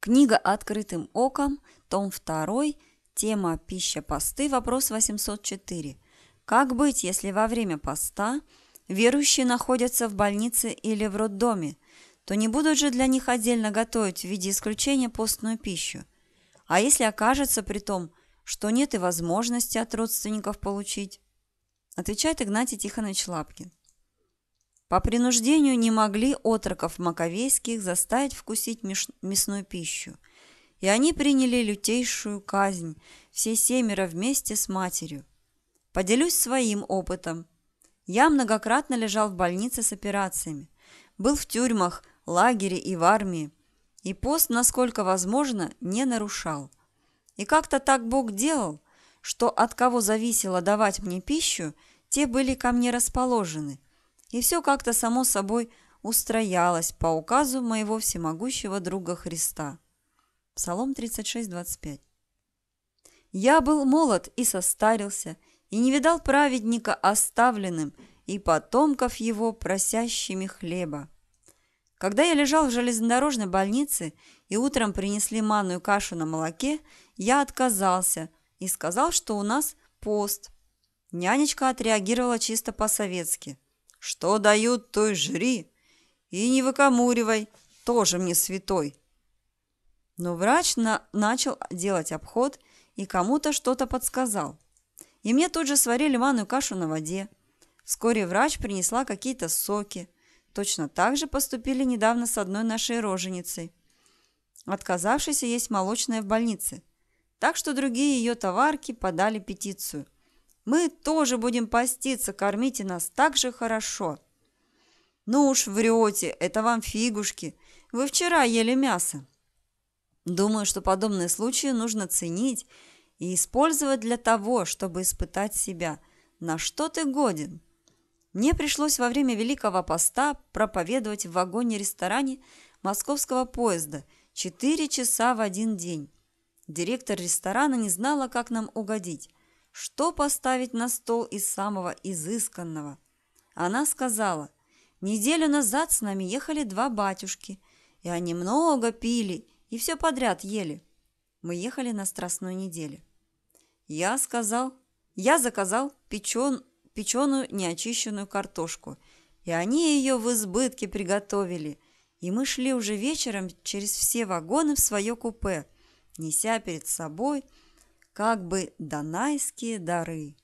Книга «Открытым оком», том 2, тема «Пища посты», вопрос 804. Как быть, если во время поста верующие находятся в больнице или в роддоме, то не будут же для них отдельно готовить в виде исключения постную пищу? А если окажется при том, что нет и возможности от родственников получить? Отвечает Игнатий Тихонович Лапкин. По принуждению не могли отроков маковейских заставить вкусить мясную пищу, и они приняли лютейшую казнь, все семеро вместе с матерью. Поделюсь своим опытом. Я многократно лежал в больнице с операциями, был в тюрьмах, лагере и в армии, и пост, насколько возможно, не нарушал. И как-то так Бог делал, что от кого зависело давать мне пищу, те были ко мне расположены – и все как-то само собой устроялось по указу моего всемогущего друга Христа. Псалом 36:25. Я был молод и состарился, и не видал праведника оставленным и потомков его просящими хлеба. Когда я лежал в железнодорожной больнице и утром принесли манную кашу на молоке, я отказался и сказал, что у нас пост. Нянечка отреагировала чисто по-советски – что дают, то и жри. И не выкамуривай, тоже мне святой. Но врач на... начал делать обход и кому-то что-то подсказал. И мне тут же сварили манную кашу на воде. Вскоре врач принесла какие-то соки. Точно так же поступили недавно с одной нашей роженицей, отказавшейся есть молочное в больнице. Так что другие ее товарки подали петицию – мы тоже будем поститься, кормите нас так же хорошо». «Ну уж врете, это вам фигушки. Вы вчера ели мясо». Думаю, что подобные случаи нужно ценить и использовать для того, чтобы испытать себя, на что ты годен. Мне пришлось во время Великого Поста проповедовать в вагоне-ресторане московского поезда 4 часа в один день. Директор ресторана не знала, как нам угодить что поставить на стол из самого изысканного. Она сказала, неделю назад с нами ехали два батюшки, и они много пили и все подряд ели. Мы ехали на Страстной неделе. Я сказал, я заказал печен, печеную неочищенную картошку, и они ее в избытке приготовили. И мы шли уже вечером через все вагоны в свое купе, неся перед собой – как бы донайские дары.